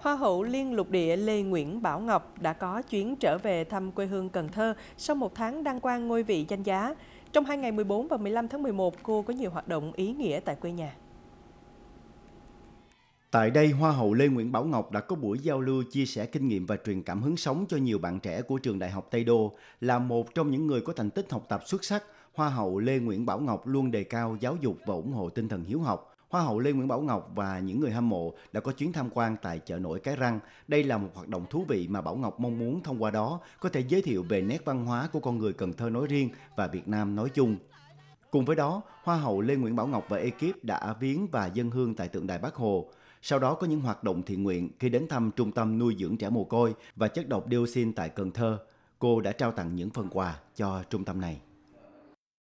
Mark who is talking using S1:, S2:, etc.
S1: Hoa hậu Liên lục địa Lê Nguyễn Bảo Ngọc đã có chuyến trở về thăm quê hương Cần Thơ sau một tháng đăng quang ngôi vị danh giá. Trong hai ngày 14 và 15 tháng 11, cô có nhiều hoạt động ý nghĩa tại quê nhà.
S2: Tại đây, Hoa hậu Lê Nguyễn Bảo Ngọc đã có buổi giao lưu chia sẻ kinh nghiệm và truyền cảm hứng sống cho nhiều bạn trẻ của trường Đại học Tây Đô. Là một trong những người có thành tích học tập xuất sắc, Hoa hậu Lê Nguyễn Bảo Ngọc luôn đề cao giáo dục và ủng hộ tinh thần hiếu học. Hoa hậu Lê Nguyễn Bảo Ngọc và những người hâm mộ đã có chuyến tham quan tại chợ nổi Cái Răng. Đây là một hoạt động thú vị mà Bảo Ngọc mong muốn thông qua đó có thể giới thiệu về nét văn hóa của con người Cần Thơ nói riêng và Việt Nam nói chung. Cùng với đó, Hoa hậu Lê Nguyễn Bảo Ngọc và ekip đã viếng và dân hương tại tượng đài Bắc Hồ. Sau đó có những hoạt động thiện nguyện khi đến thăm trung tâm nuôi dưỡng trẻ mồ côi và chất độc dioxin tại Cần Thơ. Cô đã trao tặng những phần quà cho trung tâm này.